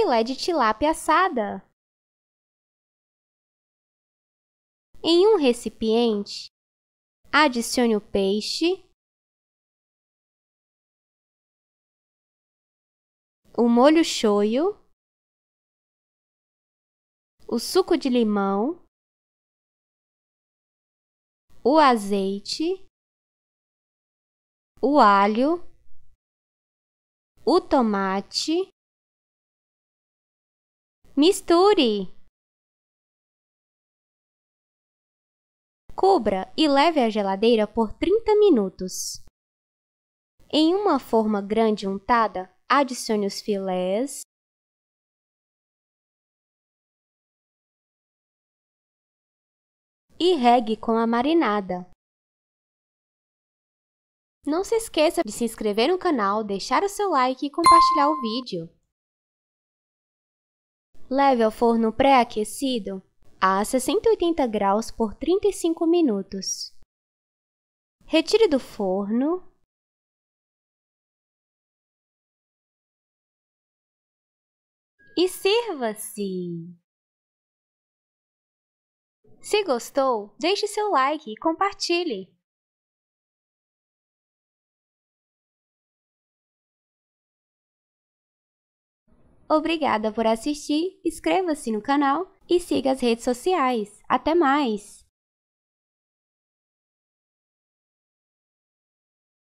filé de tilápia assada. Em um recipiente, adicione o peixe, o molho shoyu, o suco de limão, o azeite, o alho, o tomate, Misture. Cubra e leve à geladeira por 30 minutos. Em uma forma grande untada, adicione os filés, e regue com a marinada. Não se esqueça de se inscrever no canal, deixar o seu like e compartilhar o vídeo. Leve ao forno pré-aquecido a 180 graus por 35 minutos. Retire do forno. E sirva-se! Se gostou, deixe seu like e compartilhe! Obrigada por assistir, inscreva-se no canal e siga as redes sociais. Até mais!